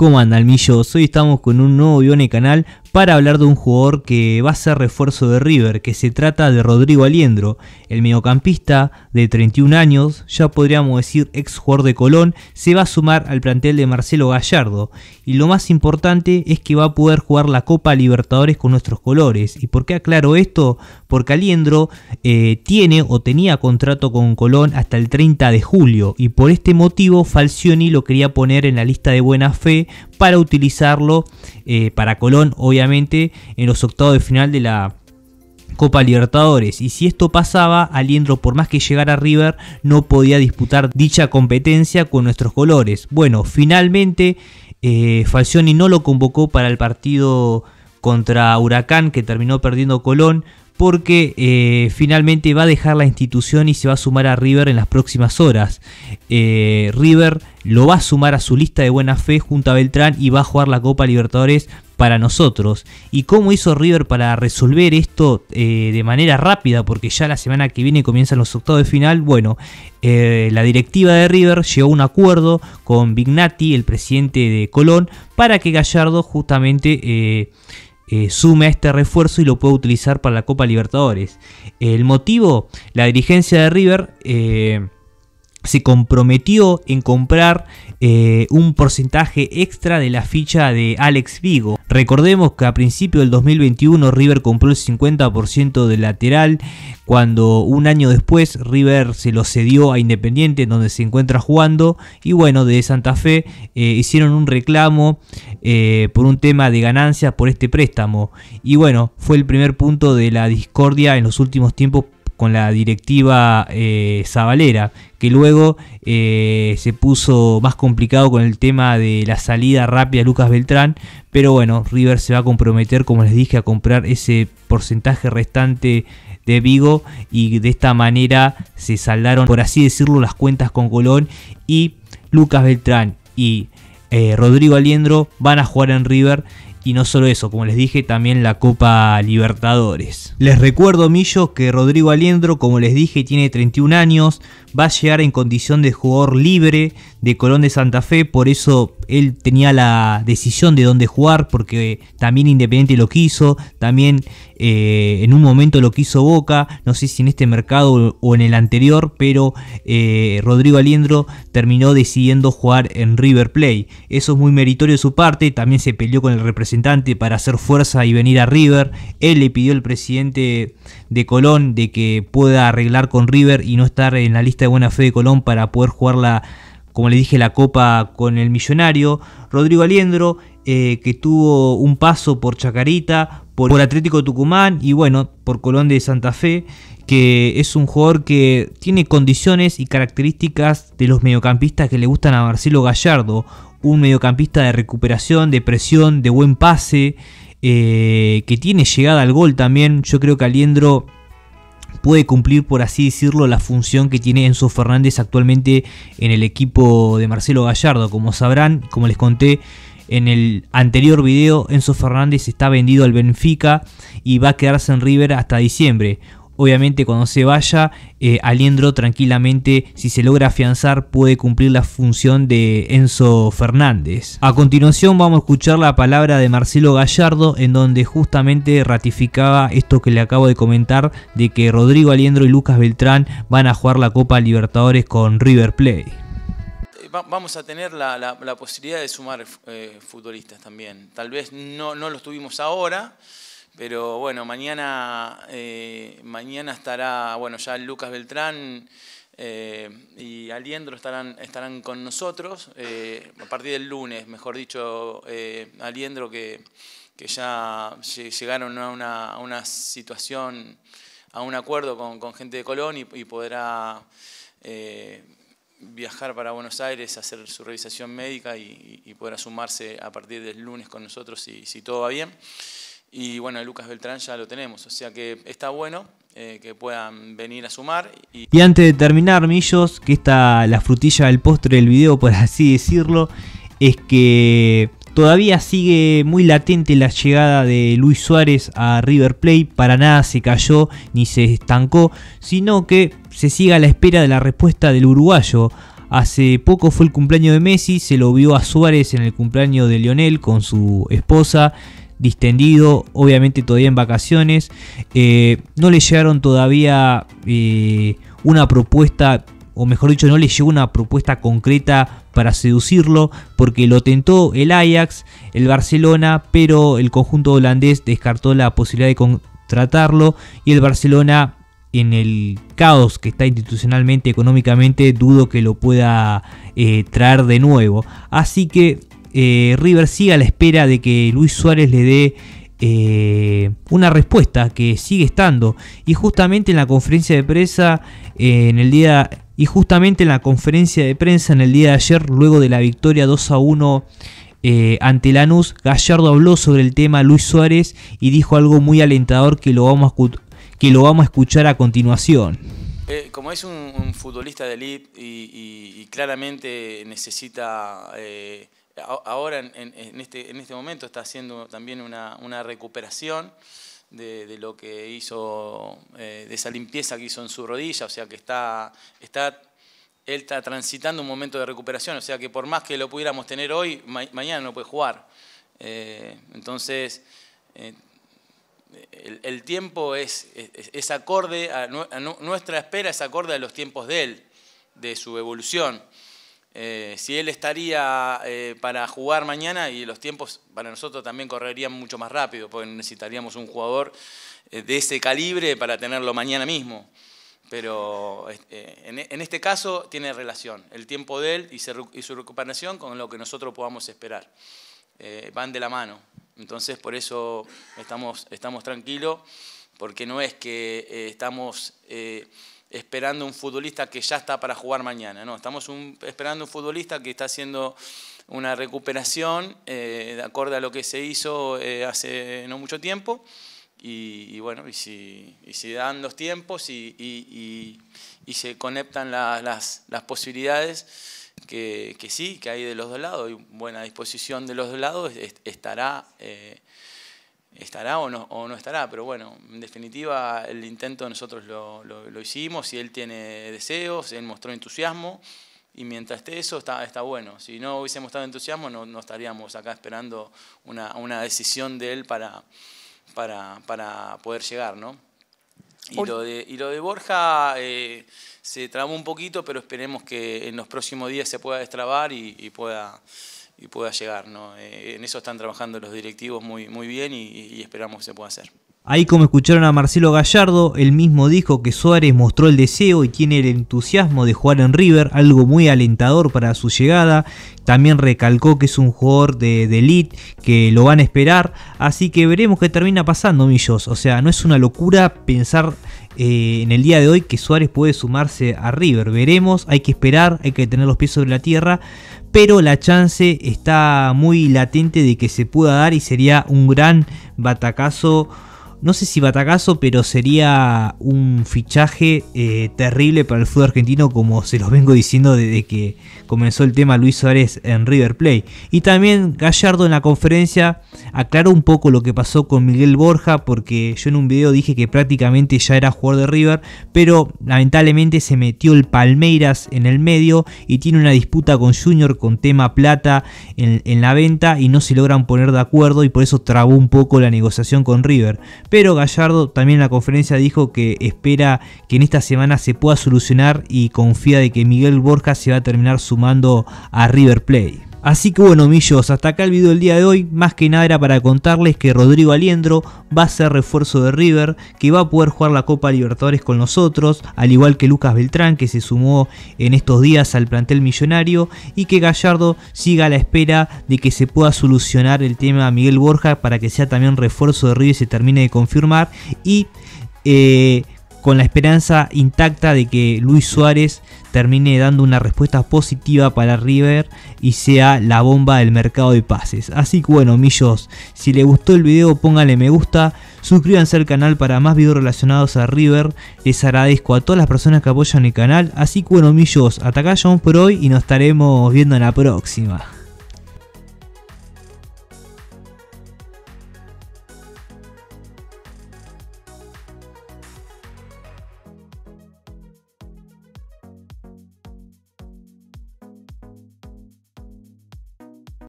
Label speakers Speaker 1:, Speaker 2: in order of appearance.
Speaker 1: ¿Cómo andan, millos? Hoy estamos con un nuevo video en el canal para hablar de un jugador que va a ser refuerzo de River, que se trata de Rodrigo Aliendro, el mediocampista de 31 años, ya podríamos decir ex jugador de Colón, se va a sumar al plantel de Marcelo Gallardo y lo más importante es que va a poder jugar la Copa Libertadores con nuestros colores. ¿Y por qué aclaro esto? Porque Aliendro eh, tiene o tenía contrato con Colón hasta el 30 de julio y por este motivo Falcioni lo quería poner en la lista de buena fe para utilizarlo eh, para Colón, obviamente, en los octavos de final de la Copa Libertadores. Y si esto pasaba, Aliendro, por más que llegara a River, no podía disputar dicha competencia con nuestros colores. Bueno, finalmente eh, Falcioni no lo convocó para el partido contra Huracán, que terminó perdiendo Colón porque eh, finalmente va a dejar la institución y se va a sumar a River en las próximas horas. Eh, River lo va a sumar a su lista de buena fe junto a Beltrán y va a jugar la Copa Libertadores para nosotros. ¿Y cómo hizo River para resolver esto eh, de manera rápida? Porque ya la semana que viene comienzan los octavos de final. Bueno, la directiva de River llegó a un acuerdo con Vignati, el presidente de Colón, para que Gallardo justamente... Eh, sume a este refuerzo y lo puede utilizar para la Copa Libertadores. El motivo, la dirigencia de River eh, se comprometió en comprar eh, un porcentaje extra de la ficha de Alex Vigo. Recordemos que a principios del 2021 River compró el 50% del lateral, cuando un año después River se lo cedió a Independiente, donde se encuentra jugando, y bueno, de Santa Fe eh, hicieron un reclamo eh, por un tema de ganancias por este préstamo. Y bueno, fue el primer punto de la discordia en los últimos tiempos con la directiva eh, Zabalera, que luego eh, se puso más complicado con el tema de la salida rápida de Lucas Beltrán, pero bueno, River se va a comprometer, como les dije, a comprar ese porcentaje restante de Vigo y de esta manera se saldaron, por así decirlo, las cuentas con Colón y Lucas Beltrán y eh, Rodrigo Aliendro van a jugar en River y no solo eso, como les dije, también la Copa Libertadores. Les recuerdo, Millo, que Rodrigo Aliendro, como les dije, tiene 31 años, va a llegar en condición de jugador libre de Colón de Santa Fe, por eso él tenía la decisión de dónde jugar, porque también Independiente lo quiso, también eh, en un momento lo quiso Boca, no sé si en este mercado o en el anterior, pero eh, Rodrigo Aliendro terminó decidiendo jugar en River Play. Eso es muy meritorio de su parte, también se peleó con el representante para hacer fuerza y venir a River. Él le pidió al presidente de Colón de que pueda arreglar con River y no estar en la lista de buena fe de Colón para poder jugar la, como le dije, la copa con el millonario. Rodrigo Aliendro, eh, que tuvo un paso por Chacarita, por, Atlético Tucumán y bueno, por Colón de Santa Fe, que es un jugador que tiene condiciones y características de los mediocampistas que le gustan a Marcelo Gallardo, un mediocampista de recuperación, de presión, de buen pase, eh, que tiene llegada al gol también. Yo creo que Aliendro puede cumplir, por así decirlo, la función que tiene Enzo Fernández actualmente en el equipo de Marcelo Gallardo. Como sabrán, como les conté, en el anterior video, Enzo Fernández está vendido al Benfica y va a quedarse en River hasta diciembre. Obviamente cuando se vaya, eh, Aliendro tranquilamente, si se logra afianzar, puede cumplir la función de Enzo Fernández. A continuación vamos a escuchar la palabra de Marcelo Gallardo, en donde justamente ratificaba esto que le acabo de comentar, de que Rodrigo Aliendro y Lucas Beltrán van a jugar la Copa Libertadores con River Plate
Speaker 2: vamos a tener la, posibilidad de sumar eh, futbolistas también. Tal vez no, no los tuvimos ahora, pero bueno, mañana, eh, mañana estará, bueno, ya Lucas Beltrán eh, y Aliendro estarán, estarán con nosotros, eh, a partir del lunes, mejor dicho, Aliendro que, que, ya llegaron a una, situación, a un acuerdo con, gente de Colón y, podrá viajar para Buenos Aires, hacer su revisación médica y, poder sumarse a partir del lunes con nosotros si, si todo va bien. Y bueno, Lucas Beltrán ya lo tenemos, o sea que está bueno eh, que puedan venir a sumar. Y... y... antes de
Speaker 1: terminar, Millos, que está la frutilla del postre del video, por así decirlo, es que todavía sigue muy latente la llegada de Luis Suárez a River Plate. Para nada se cayó ni se estancó, sino que se sigue a la espera de la respuesta del uruguayo. Hace poco fue el cumpleaños de Messi, se lo vio a Suárez en el cumpleaños de Lionel con su esposa, distendido, obviamente todavía en vacaciones. Eh, no le llegaron todavía eh, una propuesta o mejor dicho, no le llegó una propuesta concreta para seducirlo, porque lo tentó el Ajax, el Barcelona, pero el conjunto holandés descartó la posibilidad de contratarlo y el Barcelona en el caos que está institucionalmente, económicamente, dudo que lo pueda eh, traer de nuevo. Así que eh, River sigue a la espera de que Luis Suárez le dé eh, una respuesta que sigue estando. Y justamente en la conferencia de prensa, en el día... Y justamente en la conferencia de prensa en el día de ayer, luego de la victoria 2 a 1 ante Lanús, Gallardo habló sobre el tema Luis Suárez y dijo algo muy alentador que lo vamos a, que lo vamos a escuchar a continuación.
Speaker 2: Eh, como es un, futbolista de elite y, claramente necesita, eh, ahora este, en, este, momento está haciendo también una, recuperación. De, lo que hizo, eh, de esa limpieza que hizo en su rodilla, o sea que está, está él está transitando un momento de recuperación, o sea que por más que lo pudiéramos tener hoy, mañana no puede jugar. entonces, el, tiempo es, acorde a, nuestra espera, es acorde a los tiempos de Él, de su evolución. Eh, si Él estaría eh, para jugar mañana y los tiempos para nosotros también correrían mucho más rápido, porque necesitaríamos un jugador eh, de ese calibre para tenerlo mañana mismo pero en, este caso tiene relación el tiempo de él y, su recuperación con lo que nosotros podamos esperar. Eh, van de la mano. Entonces, por eso estamos, estamos tranquilos, porque no es que eh, estamos eh, esperando un futbolista que ya está para jugar mañana, no, estamos esperando un futbolista que está haciendo una recuperación de acuerdo a lo que se hizo hace no mucho tiempo. Y, bueno, y si, dan los tiempos y, se conectan las posibilidades, que, sí, que hay de los dos lados, y buena disposición de los dos lados, estará, eh, estará o no, o no estará, pero bueno, en definitiva el intento nosotros lo, hicimos, si él tiene deseos, él mostró entusiasmo, y mientras esté eso, está, bueno. Si no hubiese mostrado entusiasmo, no, estaríamos acá esperando una, una decisión de él para, para, para poder llegar, ¿no? Y lo, de, y lo de Borja eh, se trabó un poquito, pero esperemos que en los próximos días se pueda destrabar y, pueda, y pueda llegar. Eh, en eso están trabajando los directivos muy, muy bien y esperamos que se pueda hacer.
Speaker 1: Ahí como escucharon a Marcelo Gallardo, él mismo dijo que Suárez mostró el deseo y tiene el entusiasmo de jugar en River, algo muy alentador para su llegada. También recalcó que es un jugador de, elite, que lo van a esperar, así que veremos qué termina pasando, Millos. O sea, no es una locura pensar eh, en el día de hoy que Suárez puede sumarse a River. Veremos, hay que esperar, hay que tener los pies sobre la tierra, pero la chance está muy latente de que se pueda dar y sería un gran batacazo no sé si batacazo, pero sería un fichaje eh, terrible para el fútbol argentino, como se los vengo diciendo desde que comenzó el tema Luis Suárez en River Play. Y también Gallardo en la conferencia aclaró un poco lo que pasó con Miguel Borja, porque yo en un video dije que prácticamente ya era jugador de River, pero lamentablemente se metió el Palmeiras en el medio y tiene una disputa con Junior con tema plata en la venta y no se logran poner de acuerdo y por eso trabó un poco la negociación con River pero Gallardo también en la conferencia dijo que espera que en esta semana se pueda solucionar y confía de que Miguel Borja se va a terminar sumando a River Plate. Así que bueno, millos, hasta acá el video del día de hoy. Más que nada era para contarles que Rodrigo Aliendro va a ser refuerzo de River, que va a poder jugar la Copa Libertadores con nosotros, al igual que Lucas Beltrán, que se sumó en estos días al plantel millonario, y que Gallardo siga a la espera de que se pueda solucionar el tema Miguel Borja para que sea también refuerzo de River y se termine de confirmar. Y eh, con la esperanza intacta de que Luis Suárez termine dando una respuesta positiva para River y sea la bomba del mercado de pases. Así que bueno, millos, si les gustó el video pónganle me gusta, suscríbanse al canal para más videos relacionados a River, les agradezco a todas las personas que apoyan el canal, así que bueno, millos, hasta acá por hoy y nos estaremos viendo en la próxima.